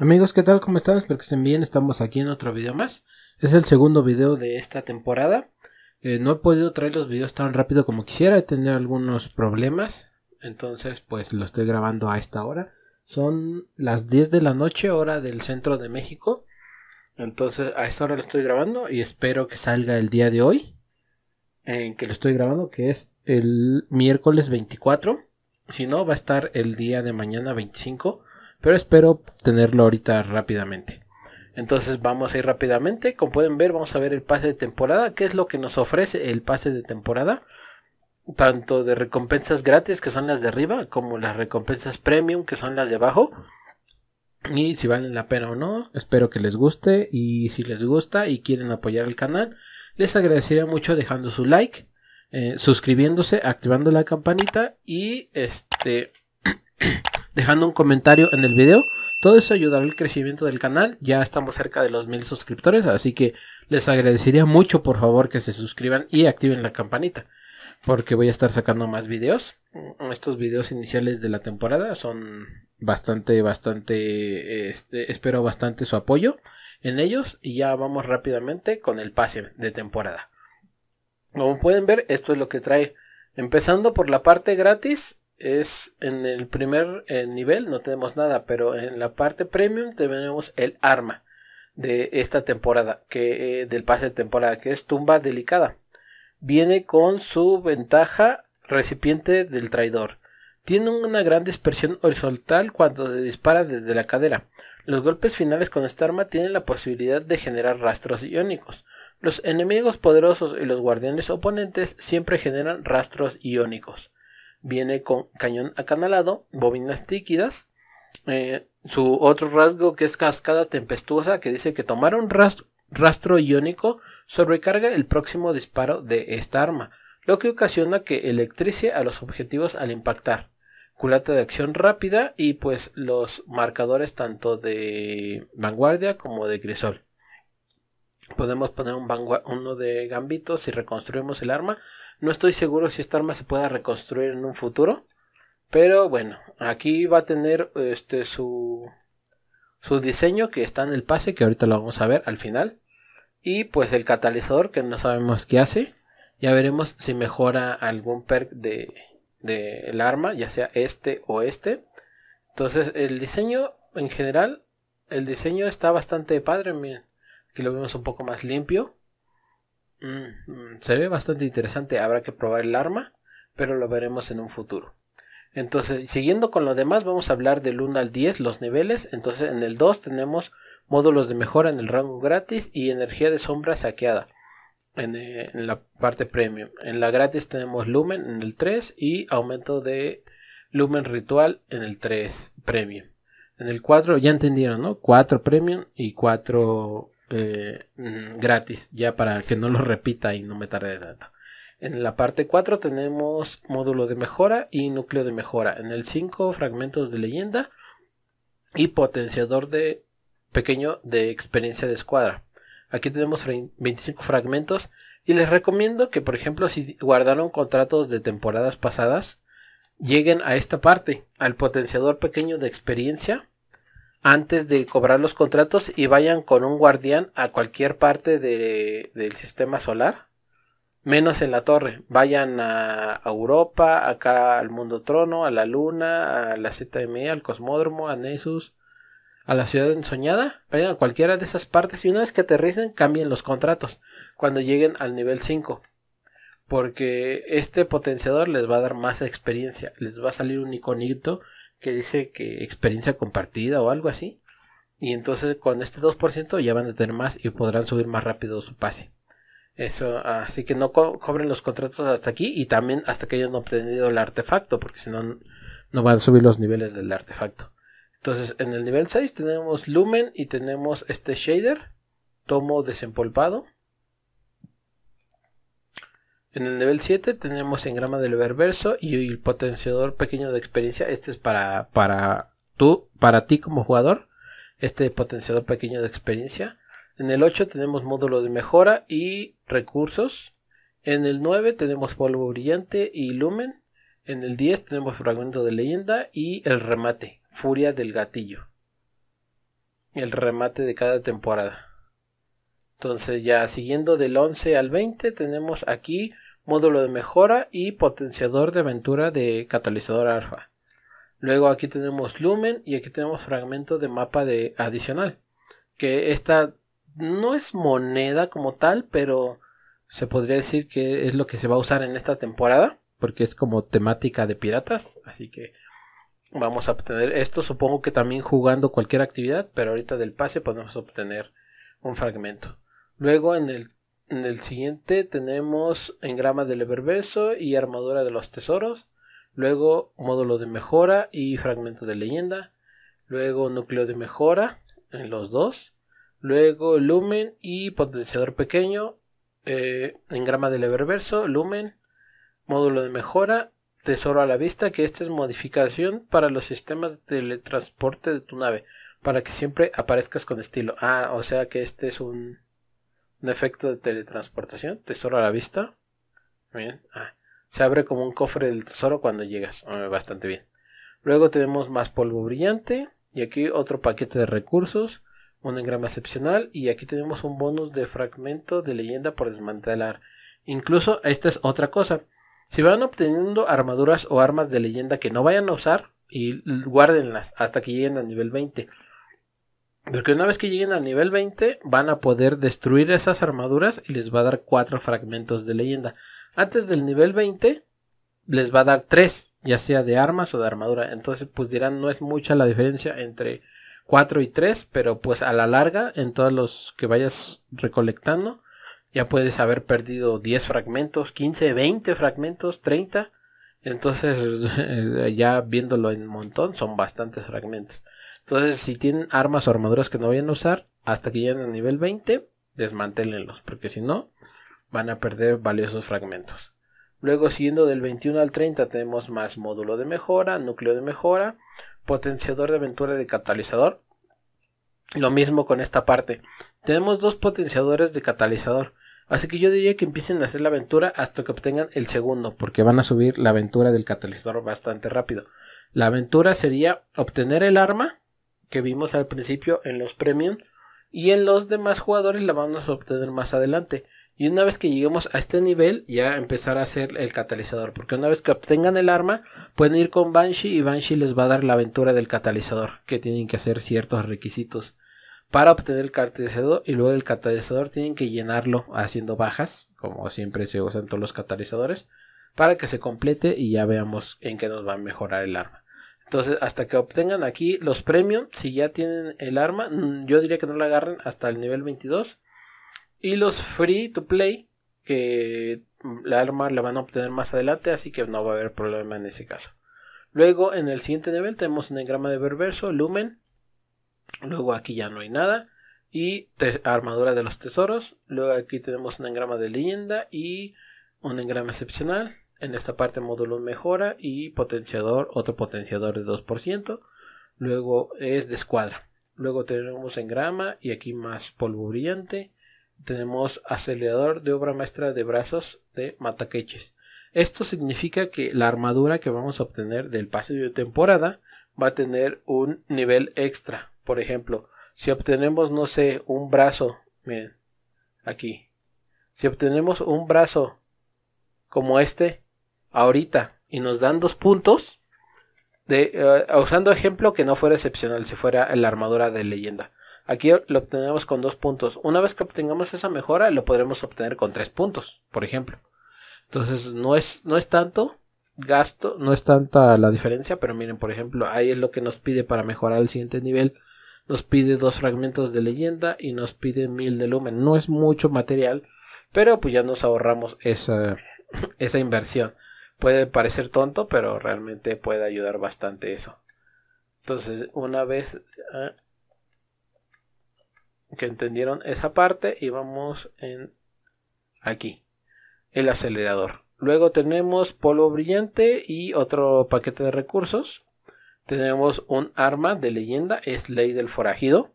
Amigos, ¿qué tal? ¿Cómo están? Espero que estén bien. Estamos aquí en otro video más. Es el segundo video de esta temporada. Eh, no he podido traer los videos tan rápido como quisiera. He tenido algunos problemas. Entonces, pues lo estoy grabando a esta hora. Son las 10 de la noche, hora del centro de México. Entonces, a esta hora lo estoy grabando y espero que salga el día de hoy. En que lo estoy grabando, que es el miércoles 24. Si no, va a estar el día de mañana 25 pero espero tenerlo ahorita rápidamente. Entonces vamos a ir rápidamente, como pueden ver vamos a ver el pase de temporada, qué es lo que nos ofrece el pase de temporada, tanto de recompensas gratis que son las de arriba, como las recompensas premium que son las de abajo. Y si valen la pena o no, espero que les guste y si les gusta y quieren apoyar el canal, les agradecería mucho dejando su like, eh, suscribiéndose, activando la campanita y este dejando un comentario en el video. Todo eso ayudará al crecimiento del canal. Ya estamos cerca de los mil suscriptores, así que les agradecería mucho por favor que se suscriban y activen la campanita. Porque voy a estar sacando más videos. Mm, estos videos iniciales de la temporada son bastante, bastante, este, espero bastante su apoyo en ellos. Y ya vamos rápidamente con el pase de temporada. Como pueden ver, esto es lo que trae. Empezando por la parte gratis, es en el primer eh, nivel no tenemos nada, pero en la parte premium tenemos el arma de esta temporada, que eh, del pase de temporada, que es tumba delicada. Viene con su ventaja recipiente del traidor. Tiene una gran dispersión horizontal cuando se dispara desde la cadera. Los golpes finales con esta arma tienen la posibilidad de generar rastros iónicos. Los enemigos poderosos y los guardianes oponentes siempre generan rastros iónicos viene con cañón acanalado, bobinas líquidas. Eh, su otro rasgo que es cascada tempestuosa que dice que tomar un rastro iónico sobrecarga el próximo disparo de esta arma, lo que ocasiona que electricie a los objetivos al impactar. Culata de acción rápida y pues los marcadores tanto de vanguardia como de grisol Podemos poner un uno de gambitos si reconstruimos el arma no estoy seguro si esta arma se pueda reconstruir en un futuro. Pero bueno, aquí va a tener este su, diseño que está en el pase, que ahorita lo vamos a ver al final. Y pues el catalizador que no sabemos qué hace. Ya veremos si mejora algún perk de, de el arma, ya sea este o este. Entonces el diseño en general, el diseño está bastante padre, miren. Aquí lo vemos un poco más limpio. Mm, mm, se ve bastante interesante, habrá que probar el arma, pero lo veremos en un futuro. Entonces, siguiendo con lo demás, vamos a hablar del 1 al 10, los niveles. Entonces, en el 2 tenemos módulos de mejora en el rango gratis y energía de sombra saqueada en, eh, en la parte premium. En la gratis tenemos lumen en el 3 y aumento de lumen ritual en el 3 premium. En el 4 ya entendieron, ¿no? 4 premium y 4 eh, mm, gratis, ya para que no lo repita y no me tarde tanto. En la parte 4 tenemos módulo de mejora y núcleo de mejora. En el 5 fragmentos de leyenda y potenciador de pequeño de experiencia de escuadra. Aquí tenemos 25 fragmentos y les recomiendo que por ejemplo si guardaron contratos de temporadas pasadas lleguen a esta parte, al potenciador pequeño de experiencia antes de cobrar los contratos y vayan con un guardián a cualquier parte del sistema solar, menos en la torre. Vayan a, Europa, acá al mundo trono, a la luna, a la ZME, al cosmódromo, a Nessus, a la ciudad ensoñada. Vayan a cualquiera de esas partes y una vez que aterricen, cambien los contratos cuando lleguen al nivel 5. Porque este potenciador les va a dar más experiencia, les va a salir un iconito que dice que experiencia compartida o algo así. Y entonces con este 2% ya van a tener más y podrán subir más rápido su pase. Eso, así que no cobren los contratos hasta aquí y también hasta que hayan obtenido el artefacto, porque si no, no van a subir los niveles del artefacto. Entonces, en el nivel 6 tenemos Lumen y tenemos este shader, tomo desempolvado en el nivel 7 tenemos engrama del verso y el potenciador pequeño de experiencia. Este es para, para tú, para ti como jugador. Este potenciador pequeño de experiencia. En el 8 tenemos módulo de mejora y recursos. En el 9 tenemos polvo brillante y lumen. En el 10 tenemos fragmento de leyenda y el remate, furia del gatillo. El remate de cada temporada. Entonces ya siguiendo del 11 al 20 tenemos aquí módulo de mejora y potenciador de aventura de catalizador alfa. Luego aquí tenemos lumen y aquí tenemos fragmento de mapa de adicional. Que esta no es moneda como tal, pero se podría decir que es lo que se va a usar en esta temporada. Porque es como temática de piratas. Así que vamos a obtener esto. Supongo que también jugando cualquier actividad. Pero ahorita del pase podemos obtener un fragmento. Luego en el, siguiente tenemos engrama del leververso y armadura de los tesoros. Luego módulo de mejora y fragmento de leyenda. Luego núcleo de mejora en los dos. Luego lumen y potenciador pequeño. en eh, engrama del Eververso, lumen, módulo de mejora tesoro a la vista, que esta es modificación para los sistemas de teletransporte de tu nave, para que siempre aparezcas con estilo. Ah, o sea que este es un un efecto de teletransportación. Tesoro a la vista. Bien. Ah, se abre como un cofre del tesoro cuando llegas. Ah, bastante bien. Luego tenemos más polvo brillante. Y aquí otro paquete de recursos. Un engrama excepcional. Y aquí tenemos un bonus de fragmento de leyenda por desmantelar. Incluso esta es otra cosa. Si van obteniendo armaduras o armas de leyenda que no vayan a usar. Y guárdenlas hasta que lleguen a nivel 20 porque una vez que lleguen al nivel 20 van a poder destruir esas armaduras y les va a dar 4 fragmentos de leyenda. Antes del nivel 20 les va a dar 3, ya sea de armas o de armadura. Entonces pues dirán no es mucha la diferencia entre 4 y 3, pero pues a la larga en todos los que vayas recolectando ya puedes haber perdido 10 fragmentos, 15, 20 fragmentos, 30. Entonces ya viéndolo en montón son bastantes fragmentos. Entonces, si tienen armas o armaduras que no vayan a usar, hasta que lleguen a nivel 20, desmantélenlos, porque si no, van a perder valiosos fragmentos. Luego, siguiendo del 21 al 30, tenemos más módulo de mejora, núcleo de mejora, potenciador de aventura de catalizador. Lo mismo con esta parte. Tenemos dos potenciadores de catalizador. Así que yo diría que empiecen a hacer la aventura hasta que obtengan el segundo, porque van a subir la aventura del catalizador bastante rápido. La aventura sería obtener el arma que vimos al principio en los premium y en los demás jugadores la vamos a obtener más adelante. Y una vez que lleguemos a este nivel, ya empezar a hacer el catalizador. Porque una vez que obtengan el arma, pueden ir con Banshee y Banshee les va a dar la aventura del catalizador. Que tienen que hacer ciertos requisitos para obtener el catalizador. Y luego el catalizador tienen que llenarlo haciendo bajas, como siempre se usan todos los catalizadores. Para que se complete y ya veamos en qué nos va a mejorar el arma. Entonces, hasta que obtengan aquí los premium, si ya tienen el arma, mm, yo diría que no la agarren hasta el nivel 22. Y los free to play, que la arma la van a obtener más adelante, así que no va a haber problema en ese caso. Luego, en el siguiente nivel, tenemos un engrama de perverso, lumen. Luego, aquí ya no hay nada. Y armadura de los tesoros. Luego, aquí tenemos un engrama de leyenda y un engrama excepcional en esta parte módulo mejora y potenciador, otro potenciador de 2%. Luego es de escuadra. Luego tenemos engrama y aquí más polvo brillante. Tenemos acelerador de obra maestra de brazos de mataqueches. Esto significa que la armadura que vamos a obtener del pase de temporada va a tener un nivel extra. Por ejemplo, si obtenemos, no sé, un brazo, miren, aquí. Si obtenemos un brazo como este, ahorita y nos dan dos puntos, eh, usando ejemplo que no fuera excepcional, si fuera la armadura de leyenda. Aquí lo obtenemos con dos puntos. Una vez que obtengamos esa mejora, lo podremos obtener con tres puntos, por ejemplo. Entonces, no es, no es tanto gasto, no es tanta la diferencia, pero miren, por ejemplo, ahí es lo que nos pide para mejorar el siguiente nivel. Nos pide dos fragmentos de leyenda y nos pide mil de lumen. No es mucho material, pero pues ya nos ahorramos esa, esa inversión puede parecer tonto, pero realmente puede ayudar bastante eso. Entonces, una vez ah, que entendieron esa parte, y vamos en aquí, el acelerador. Luego tenemos polvo brillante y otro paquete de recursos. Tenemos un arma de leyenda, es ley del forajido.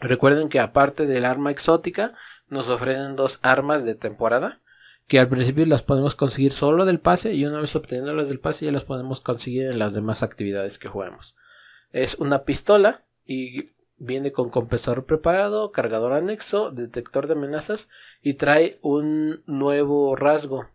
Recuerden que aparte del arma exótica, nos ofrecen dos armas de temporada que al principio las podemos conseguir solo del pase y una vez obteniendo las del pase ya las podemos conseguir en las demás actividades que jugamos. Es una pistola y viene con compensador preparado, cargador anexo, detector de amenazas y trae un nuevo rasgo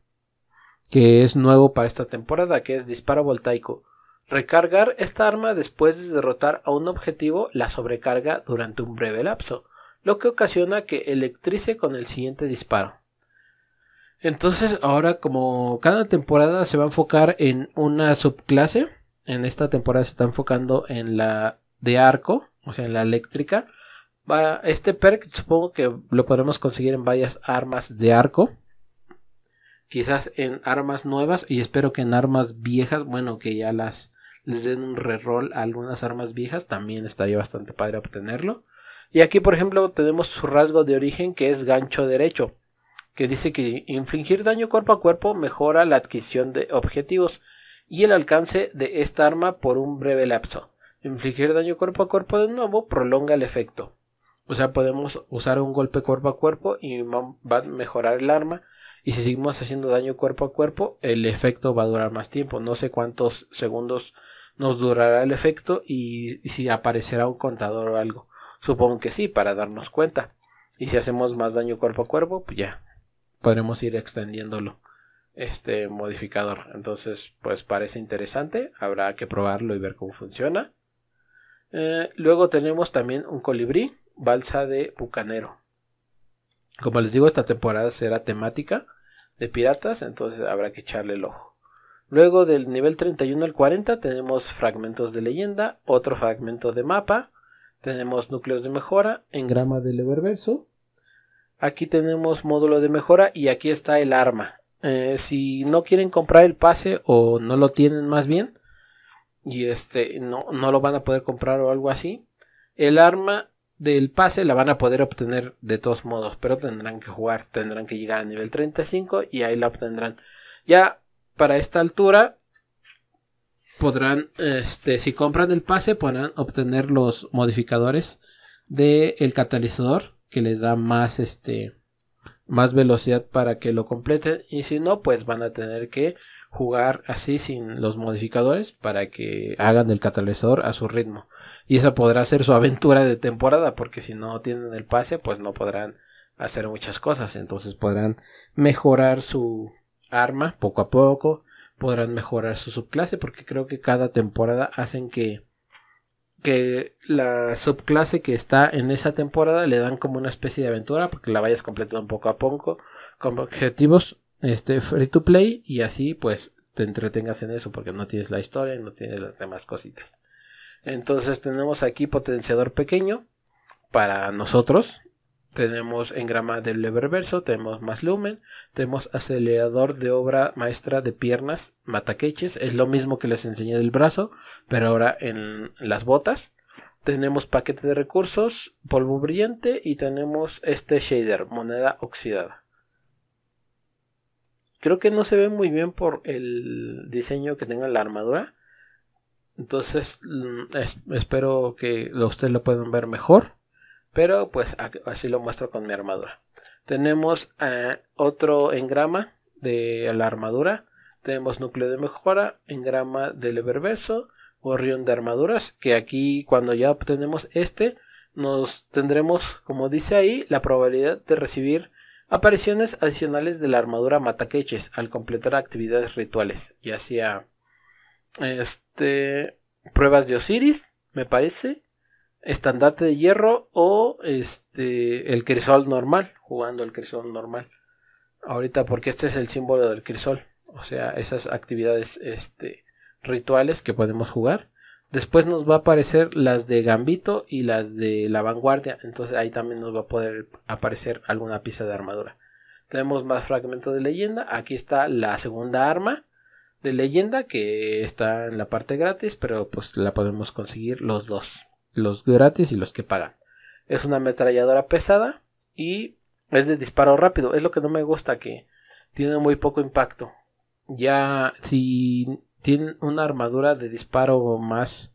que es nuevo para esta temporada, que es disparo voltaico. Recargar esta arma después de derrotar a un objetivo la sobrecarga durante un breve lapso, lo que ocasiona que electrice con el siguiente disparo. Entonces, ahora como cada temporada se va a enfocar en una subclase, en esta temporada se está enfocando en la de arco, o sea, en la eléctrica. Va, este perk supongo que lo podremos conseguir en varias armas de arco. Quizás en armas nuevas y espero que en armas viejas, bueno, que ya las les den un reroll a algunas armas viejas, también estaría bastante padre obtenerlo. Y aquí, por ejemplo, tenemos su rasgo de origen que es gancho derecho que dice que infligir daño cuerpo a cuerpo mejora la adquisición de objetivos y el alcance de esta arma por un breve lapso. Infligir daño cuerpo a cuerpo de nuevo prolonga el efecto. O sea, podemos usar un golpe cuerpo a cuerpo y va a mejorar el arma. Y si seguimos haciendo daño cuerpo a cuerpo, el efecto va a durar más tiempo. No sé cuántos segundos nos durará el efecto y, si aparecerá un contador o algo. Supongo que sí, para darnos cuenta. Y si hacemos más daño cuerpo a cuerpo, pues ya, podremos ir extendiéndolo este modificador. Entonces, pues parece interesante, habrá que probarlo y ver cómo funciona. Eh, luego tenemos también un colibrí, balsa de bucanero. Como les digo, esta temporada será temática de piratas, entonces habrá que echarle el ojo. Luego del nivel 31 al 40 tenemos fragmentos de leyenda, otro fragmento de mapa, tenemos núcleos de mejora, engrama del eververso, Aquí tenemos módulo de mejora y aquí está el arma. Eh, si no quieren comprar el pase o no lo tienen más bien y este no, no lo van a poder comprar o algo así, el arma del pase la van a poder obtener de todos modos, pero tendrán que jugar, tendrán que llegar a nivel 35 y ahí la obtendrán. Ya para esta altura podrán, este, si compran el pase, podrán obtener los modificadores del catalizador que les da más este más velocidad para que lo completen y si no pues van a tener que jugar así sin los modificadores para que hagan el catalizador a su ritmo y esa podrá ser su aventura de temporada porque si no tienen el pase pues no podrán hacer muchas cosas entonces podrán mejorar su arma poco a poco podrán mejorar su subclase porque creo que cada temporada hacen que que la subclase que está en esa temporada le dan como una especie de aventura porque la vayas completando poco a poco con objetivos este free to play y así pues te entretengas en eso porque no tienes la historia y no tienes las demás cositas. Entonces tenemos aquí potenciador pequeño para nosotros tenemos engrama del leververso, tenemos más lumen, tenemos acelerador de obra maestra de piernas, mataqueches, es lo mismo que les enseñé del brazo, pero ahora en las botas. Tenemos paquete de recursos, polvo brillante y tenemos este shader, moneda oxidada. Creo que no se ve muy bien por el diseño que tenga la armadura. Entonces mm, espero que ustedes lo puedan ver mejor. Pero pues así lo muestro con mi armadura. Tenemos eh, otro engrama de la armadura. Tenemos núcleo de mejora, engrama del eververso, gorrión de armaduras. Que aquí cuando ya obtenemos este, nos tendremos, como dice ahí, la probabilidad de recibir apariciones adicionales de la armadura Mataqueches al completar actividades rituales, ya sea este, pruebas de Osiris, me parece, estandarte de hierro o este el crisol normal, jugando el crisol normal. Ahorita porque este es el símbolo del crisol, o sea, esas actividades este rituales que podemos jugar. Después nos va a aparecer las de Gambito y las de la vanguardia, entonces ahí también nos va a poder aparecer alguna pieza de armadura. Tenemos más fragmentos de leyenda, aquí está la segunda arma de leyenda que está en la parte gratis, pero pues la podemos conseguir los dos los gratis y los que pagan. Es una ametralladora pesada y es de disparo rápido. Es lo que no me gusta, que tiene muy poco impacto. Ya si tiene una armadura de disparo más,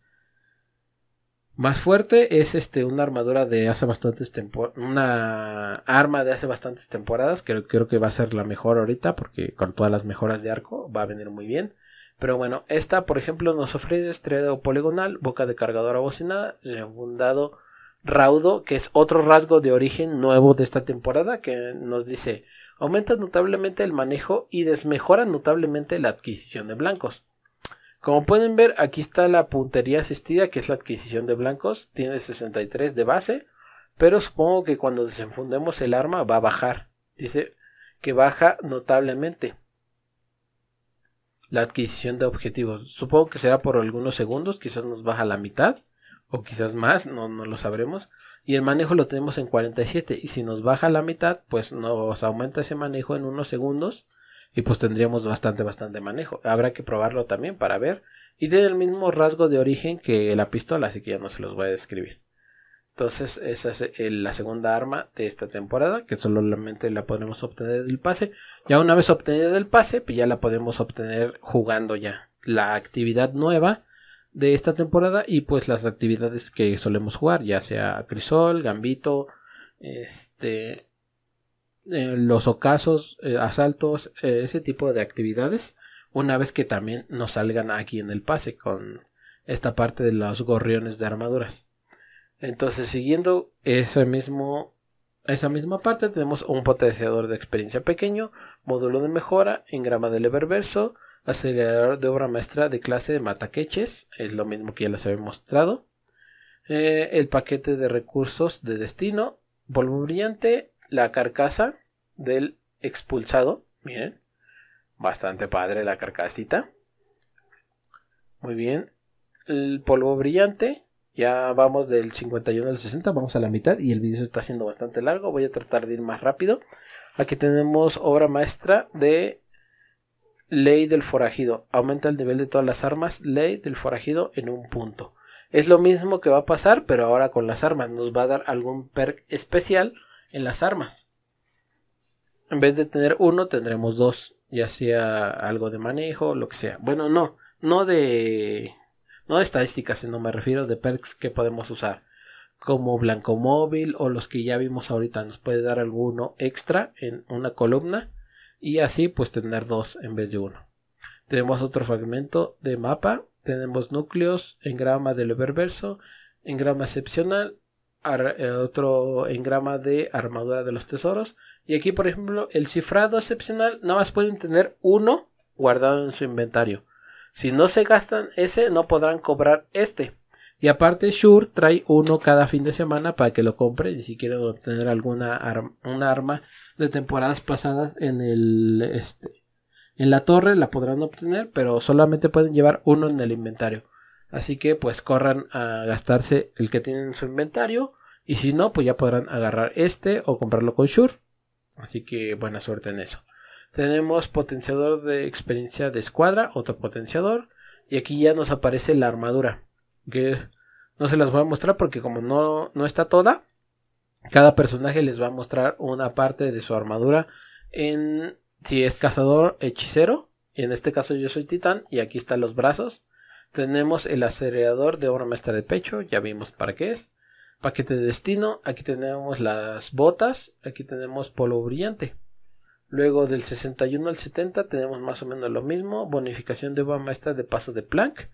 más fuerte, es este, una armadura de hace bastantes temporadas. Una arma de hace bastantes temporadas. Creo, creo que va a ser la mejor ahorita, porque con todas las mejoras de arco va a venir muy bien. Pero bueno, esta por ejemplo nos ofrece estrellado poligonal, boca de cargador abocinada, dado raudo, que es otro rasgo de origen nuevo de esta temporada que nos dice aumenta notablemente el manejo y desmejora notablemente la adquisición de blancos. Como pueden ver, aquí está la puntería asistida, que es la adquisición de blancos, tiene 63 de base, pero supongo que cuando desenfundemos el arma va a bajar. Dice que baja notablemente la adquisición de objetivos. Supongo que será por algunos segundos, quizás nos baja la mitad o quizás más, no, lo sabremos. Y el manejo lo tenemos en 47 y si nos baja la mitad, pues nos aumenta ese manejo en unos segundos y pues tendríamos bastante, bastante manejo. Habrá que probarlo también para ver. Y tiene el mismo rasgo de origen que la pistola, así que ya no se los voy a describir. Entonces, esa es eh, la segunda arma de esta temporada, que solamente la podemos obtener del pase. Ya una vez obtenida del pase, pues ya la podemos obtener jugando ya la actividad nueva de esta temporada y pues las actividades que solemos jugar, ya sea Crisol, Gambito, este, eh, los ocasos, eh, asaltos, ese tipo de actividades, una vez que también nos salgan aquí en el pase con esta parte de los gorriones de armaduras. Entonces, siguiendo esa misma parte, tenemos un potenciador de experiencia pequeño, módulo de mejora, engrama de Eververso, acelerador de obra maestra de clase de mataqueches, es lo mismo que ya les había mostrado, eh, el paquete de recursos de destino, polvo brillante, la carcasa del expulsado, miren, bastante padre la carcasita, muy bien, el polvo brillante, ya vamos del 51 al 60, vamos a la mitad y el video se está haciendo bastante largo, voy a tratar de ir más rápido. Aquí tenemos obra maestra de Ley del Forajido. Aumenta el nivel de todas las armas, Ley del Forajido en un punto. Es lo mismo que va a pasar, pero ahora con las armas. Nos va a dar algún perk especial en las armas. En vez de tener uno, tendremos dos. Ya sea algo de manejo, lo que sea. Bueno, no. No de no de estadísticas, sino me refiero de perks que podemos usar, como blanco móvil o los que ya vimos ahorita, nos puede dar alguno extra en una columna y así pues tener dos en vez de uno. Tenemos otro fragmento de mapa, tenemos núcleos, en grama del en grama excepcional, eh, otro en grama de armadura de los tesoros. Y aquí, por ejemplo, el cifrado excepcional nada más pueden tener uno guardado en su inventario. Si no se gastan ese, no podrán cobrar este. Y aparte, Shure trae uno cada fin de semana para que lo compren. Y si quieren obtener alguna arma de temporadas pasadas en el este, en la torre, la podrán obtener, pero solamente pueden llevar uno en el inventario. Así que pues corran a gastarse el que tienen en su inventario. Y si no, pues ya podrán agarrar este o comprarlo con Shure. Así que buena suerte en eso. Tenemos potenciador de experiencia de escuadra, otro potenciador. Y aquí ya nos aparece la armadura. Que no se las voy a mostrar porque como no, está toda, cada personaje les va a mostrar una parte de su armadura. En si es cazador, hechicero. en este caso yo soy titán. Y aquí están los brazos. Tenemos el acelerador de obra maestra de pecho. Ya vimos para qué es. Paquete de destino. Aquí tenemos las botas. Aquí tenemos polvo brillante. Luego del 61 al 70 tenemos más o menos lo mismo. Bonificación de uva maestra de paso de Planck.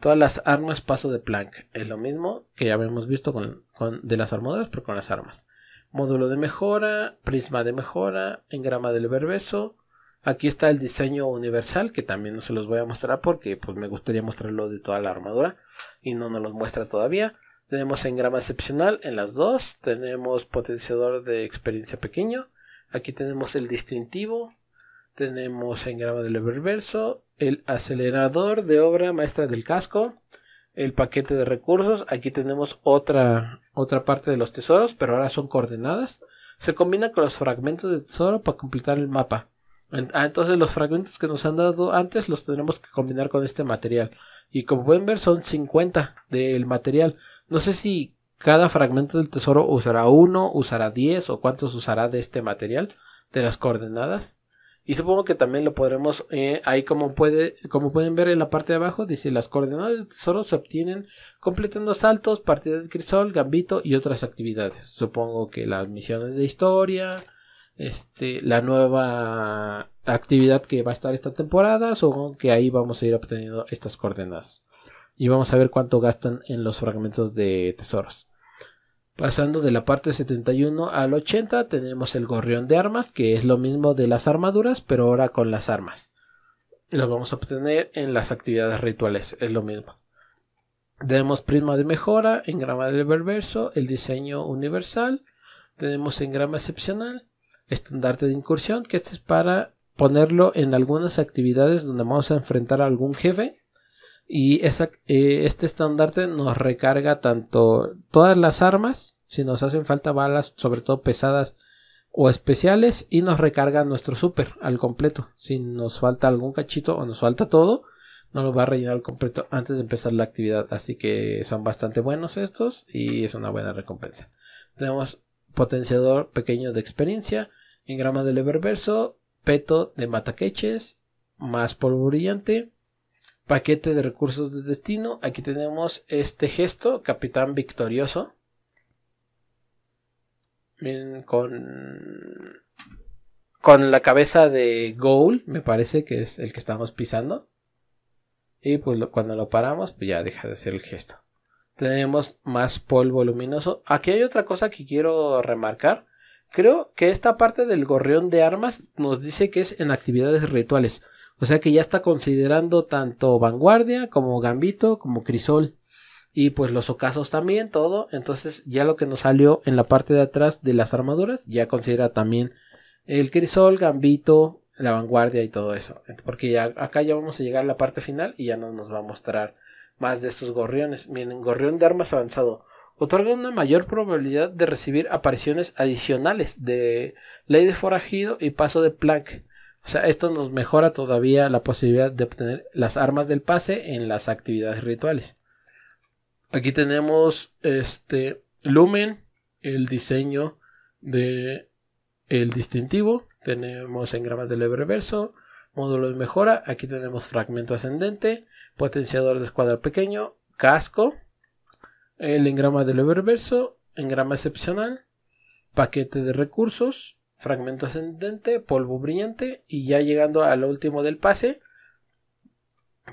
Todas las armas paso de Planck. Es lo mismo que ya habíamos visto con, de las armaduras, pero con las armas. Módulo de mejora, prisma de mejora, engrama del verbeso. Aquí está el diseño universal, que también no se los voy a mostrar porque pues, me gustaría mostrarlo de toda la armadura y no nos los muestra todavía. Tenemos engrama excepcional en las dos. Tenemos potenciador de experiencia pequeño. Aquí tenemos el distintivo, tenemos engrama del reverso, el acelerador de obra maestra del casco, el paquete de recursos. Aquí tenemos otra, otra parte de los tesoros, pero ahora son coordenadas. Se combina con los fragmentos de tesoro para completar el mapa. Ah, entonces los fragmentos que nos han dado antes los tenemos que combinar con este material. Y como pueden ver son 50 del material. No sé si cada fragmento del tesoro usará uno, usará 10 o cuántos usará de este material, de las coordenadas. Y supongo que también lo podremos, eh, ahí como, como pueden ver en la parte de abajo, dice las coordenadas del tesoro se obtienen completando saltos, partidas de crisol, gambito y otras actividades. Supongo que las misiones de historia, este, la nueva actividad que va a estar esta temporada, supongo que ahí vamos a ir obteniendo estas coordenadas y vamos a ver cuánto gastan en los fragmentos de tesoros. Pasando de la parte 71 al 80 tenemos el gorrión de armas, que es lo mismo de las armaduras, pero ahora con las armas. Lo vamos a obtener en las actividades rituales, es lo mismo. Tenemos prisma de mejora, grama del perverso, el diseño universal, tenemos en grama excepcional, estandarte de incursión, que este es para ponerlo en algunas actividades donde vamos a enfrentar a algún jefe y eh, este estandarte nos recarga tanto todas las armas, si nos hacen falta balas, sobre todo pesadas o especiales, y nos recarga nuestro super al completo. Si nos falta algún cachito o nos falta todo, nos lo va a rellenar al completo antes de empezar la actividad. Así que son bastante buenos estos y es una buena recompensa. Tenemos potenciador pequeño de experiencia, engrama del leberverso peto de mataqueches, más polvo brillante, Paquete de recursos de destino. Aquí tenemos este gesto, capitán victorioso. con, con la cabeza de Goal, me parece que es el que estamos pisando. Y pues cuando lo paramos, pues ya deja de ser el gesto. Tenemos más polvo luminoso. Aquí hay otra cosa que quiero remarcar. Creo que esta parte del gorrión de armas nos dice que es en actividades rituales. O sea que ya está considerando tanto Vanguardia como Gambito como Crisol. Y pues los ocasos también, todo. Entonces ya lo que nos salió en la parte de atrás de las armaduras ya considera también el Crisol, Gambito, la Vanguardia y todo eso. Porque ya acá ya vamos a llegar a la parte final y ya no nos va a mostrar más de estos gorriones. Miren, gorrión de armas avanzado otorga una mayor probabilidad de recibir apariciones adicionales de ley de forajido y paso de Planck. O sea, esto nos mejora todavía la posibilidad de obtener las armas del pase en las actividades rituales. Aquí tenemos este Lumen, el diseño de el distintivo, tenemos engramas del del reverso, módulo de mejora, aquí tenemos fragmento ascendente, potenciador de escuadra pequeño, casco, el engrama del reverso, engrama excepcional, paquete de recursos, fragmento ascendente, polvo brillante y ya llegando al último del pase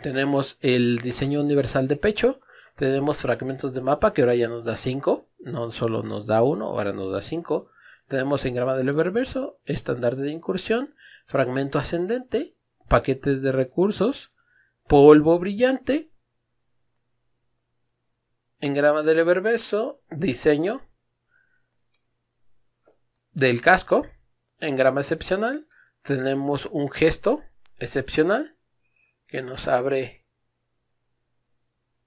tenemos el diseño universal de pecho, tenemos fragmentos de mapa que ahora ya nos da 5, no solo nos da 1. ahora nos da 5. Tenemos engrama del reverso, estándar de incursión, fragmento ascendente, paquetes de recursos, polvo brillante, engrama del reverso, diseño del casco, en grama excepcional, tenemos un gesto excepcional que nos abre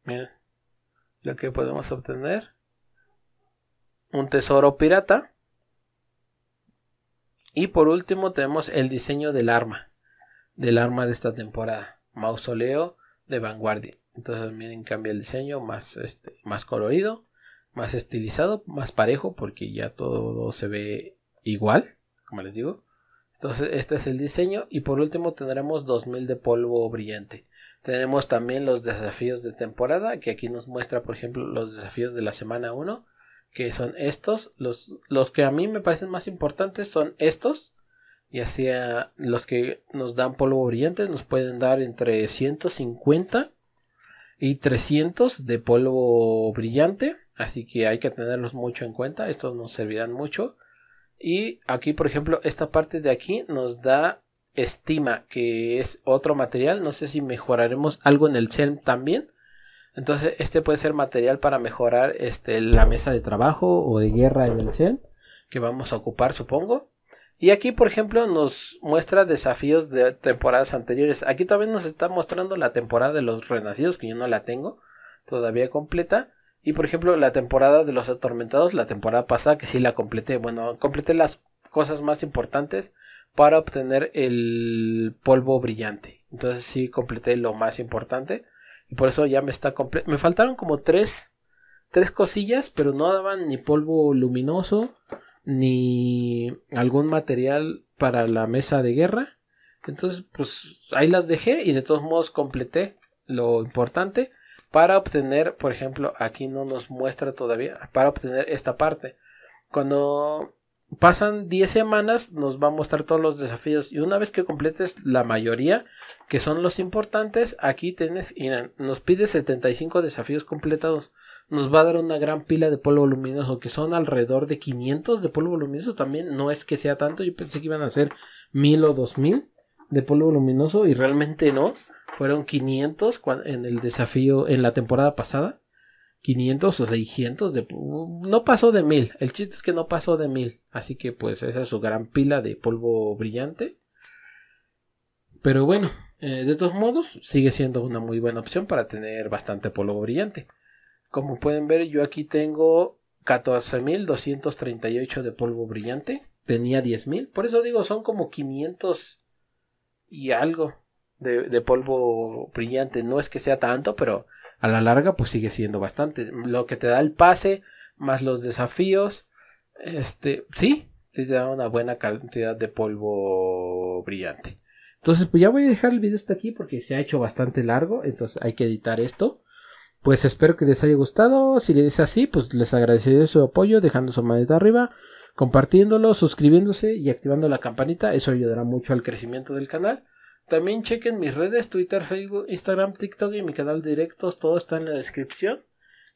miren, lo que podemos obtener. Un tesoro pirata. Y por último tenemos el diseño del arma. Del arma de esta temporada. Mausoleo de vanguardia. Entonces miren, cambia el diseño más, este, más colorido, más estilizado, más parejo porque ya todo se ve igual como les digo. Entonces, este es el diseño. Y por último, tendremos 2000 de polvo brillante. Tenemos también los desafíos de temporada, que aquí nos muestra, por ejemplo, los desafíos de la semana 1, que son estos. Los, los que a mí me parecen más importantes son estos. Y sea ah, los que nos dan polvo brillante, nos pueden dar entre 150 y 300 de polvo brillante. Así que hay que tenerlos mucho en cuenta. Estos nos servirán mucho. Y aquí, por ejemplo, esta parte de aquí nos da estima, que es otro material. No sé si mejoraremos algo en el CELM también. Entonces, este puede ser material para mejorar este, la mesa de trabajo o de guerra en el CELM, que vamos a ocupar, supongo. Y aquí, por ejemplo, nos muestra desafíos de temporadas anteriores. Aquí también nos está mostrando la temporada de los renacidos, que yo no la tengo todavía completa. Y por ejemplo, la temporada de los atormentados, la temporada pasada, que sí la completé. Bueno, completé las cosas más importantes para obtener el polvo brillante. Entonces sí completé lo más importante. Y por eso ya me está Me faltaron como tres, tres cosillas, pero no daban ni polvo luminoso, ni algún material para la mesa de guerra. Entonces, pues ahí las dejé y de todos modos completé lo importante para obtener, por ejemplo, aquí no nos muestra todavía, para obtener esta parte. Cuando pasan 10 semanas nos va a mostrar todos los desafíos y una vez que completes la mayoría, que son los importantes, aquí tienes, nos pide 75 desafíos completados. Nos va a dar una gran pila de polvo luminoso, que son alrededor de 500 de polvo luminoso también. No es que sea tanto, yo pensé que iban a ser 1000 o 2000 de polvo luminoso y realmente no fueron 500 en el desafío en la temporada pasada. 500 o 600 no pasó de 1000, el chiste es que no pasó de 1000, así que pues esa es su gran pila de polvo brillante. Pero bueno, eh, de todos modos sigue siendo una muy buena opción para tener bastante polvo brillante. Como pueden ver, yo aquí tengo 14.238 de polvo brillante. Tenía 10.000. Por eso digo, son como 500 y algo de, polvo brillante. No es que sea tanto, pero a la larga pues sigue siendo bastante. Lo que te da el pase, más los desafíos, este, sí, te da una buena cantidad de polvo brillante. Entonces pues ya voy a dejar el video hasta aquí porque se ha hecho bastante largo, entonces hay que editar esto. Pues espero que les haya gustado. Si les es así, pues les agradeceré su apoyo dejando su manita arriba, compartiéndolo, suscribiéndose y activando la campanita. Eso ayudará mucho al crecimiento del canal. También chequen mis redes, Twitter, Facebook, Instagram, TikTok y mi canal directos, todo está en la descripción.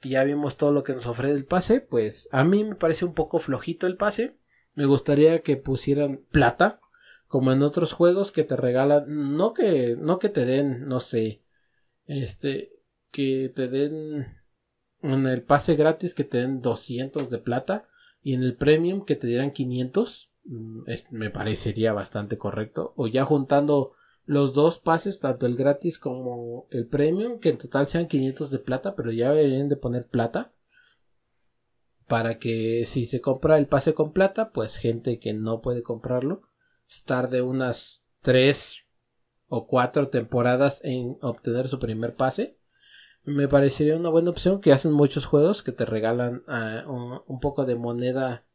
Y ya vimos todo lo que nos ofrece el pase, pues a mí me parece un poco flojito el pase. Me gustaría que pusieran plata, como en otros juegos que te regalan, no que no que te den, no sé, este que te den en el pase gratis que te den 200 de plata y en el premium que te dieran 500 mm, me parecería bastante correcto o ya juntando los dos pases, tanto el gratis como el premium, que en total sean 500 de plata, pero ya deberían de poner plata. Para que si se compra el pase con plata, pues gente que no puede comprarlo, tarde unas 3 o 4 temporadas en obtener su primer pase me parecería una buena opción que hacen muchos juegos que te regalan ah, un, poco de moneda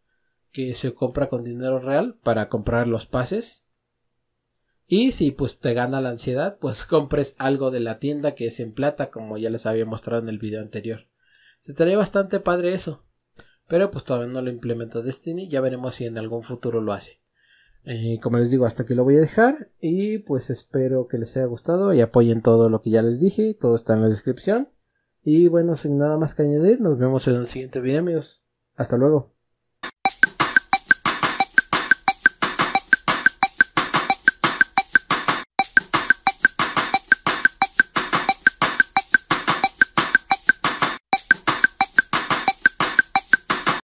que se compra con dinero real para comprar los pases y si pues te gana la ansiedad, pues compres algo de la tienda que es en plata, como ya les había mostrado en el video anterior. Se trae bastante padre eso. Pero pues todavía no lo implementa Destiny, ya veremos si en algún futuro lo hace. Eh, como les digo, hasta aquí lo voy a dejar y pues espero que les haya gustado y apoyen todo lo que ya les dije, todo está en la descripción. Y bueno, sin nada más que añadir, nos vemos en el siguiente video amigos. Hasta luego.